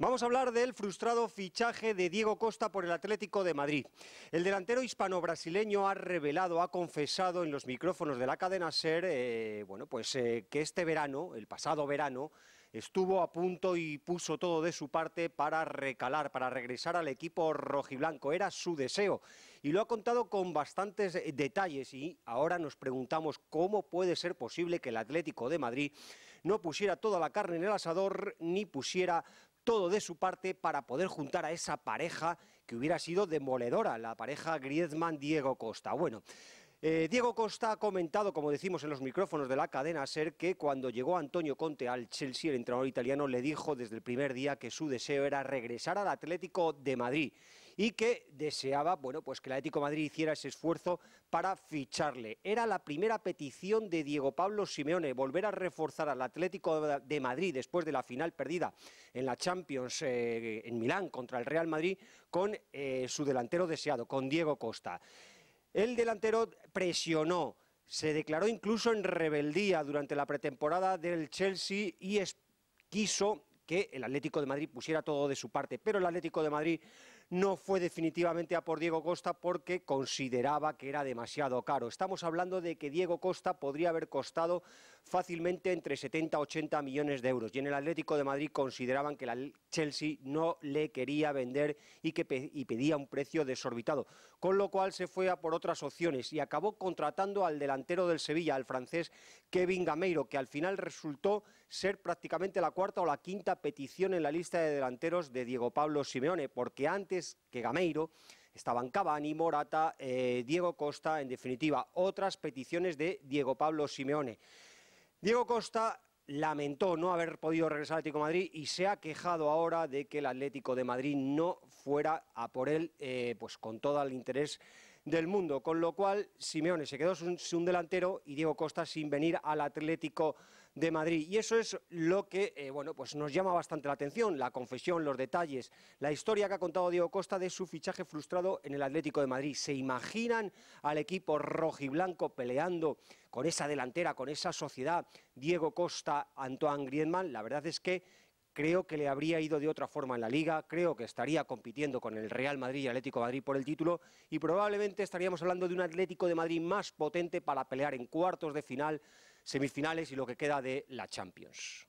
Vamos a hablar del frustrado fichaje de Diego Costa por el Atlético de Madrid. El delantero hispano-brasileño ha revelado, ha confesado en los micrófonos de la cadena Ser, eh, bueno, pues eh, que este verano, el pasado verano, estuvo a punto y puso todo de su parte para recalar, para regresar al equipo rojiblanco. Era su deseo y lo ha contado con bastantes detalles y ahora nos preguntamos cómo puede ser posible que el Atlético de Madrid no pusiera toda la carne en el asador ni pusiera todo de su parte para poder juntar a esa pareja que hubiera sido demoledora, la pareja Griezmann-Diego Costa. Bueno, eh, Diego Costa ha comentado, como decimos en los micrófonos de la cadena SER, que cuando llegó Antonio Conte al Chelsea, el entrenador italiano le dijo desde el primer día que su deseo era regresar al Atlético de Madrid y que deseaba, bueno, pues que el Atlético Madrid hiciera ese esfuerzo para ficharle. Era la primera petición de Diego Pablo Simeone, volver a reforzar al Atlético de Madrid después de la final perdida en la Champions eh, en Milán contra el Real Madrid con eh, su delantero deseado, con Diego Costa. El delantero presionó, se declaró incluso en rebeldía durante la pretemporada del Chelsea y quiso que el Atlético de Madrid pusiera todo de su parte, pero el Atlético de Madrid no fue definitivamente a por Diego Costa porque consideraba que era demasiado caro. Estamos hablando de que Diego Costa podría haber costado fácilmente entre 70 y 80 millones de euros. Y en el Atlético de Madrid consideraban que el Chelsea no le quería vender y que pedía un precio desorbitado. Con lo cual se fue a por otras opciones y acabó contratando al delantero del Sevilla, al francés Kevin Gameiro, que al final resultó ser prácticamente la cuarta o la quinta petición en la lista de delanteros de Diego Pablo Simeone, porque antes que Gameiro estaban Cavani, Morata, eh, Diego Costa, en definitiva, otras peticiones de Diego Pablo Simeone. Diego Costa lamentó no haber podido regresar al Atlético de Madrid y se ha quejado ahora de que el Atlético de Madrid no fuera a por él eh, pues con todo el interés del mundo, con lo cual Simeone se quedó sin, un delantero y Diego Costa sin venir al Atlético de Madrid. Y eso es lo que eh, bueno, pues nos llama bastante la atención, la confesión, los detalles, la historia que ha contado Diego Costa de su fichaje frustrado en el Atlético de Madrid. ¿Se imaginan al equipo rojiblanco peleando con esa delantera, con esa sociedad, Diego Costa, Antoine Griezmann? La verdad es que creo que le habría ido de otra forma en la liga, creo que estaría compitiendo con el Real Madrid y Atlético de Madrid por el título y probablemente estaríamos hablando de un Atlético de Madrid más potente para pelear en cuartos de final semifinales y lo que queda de la Champions.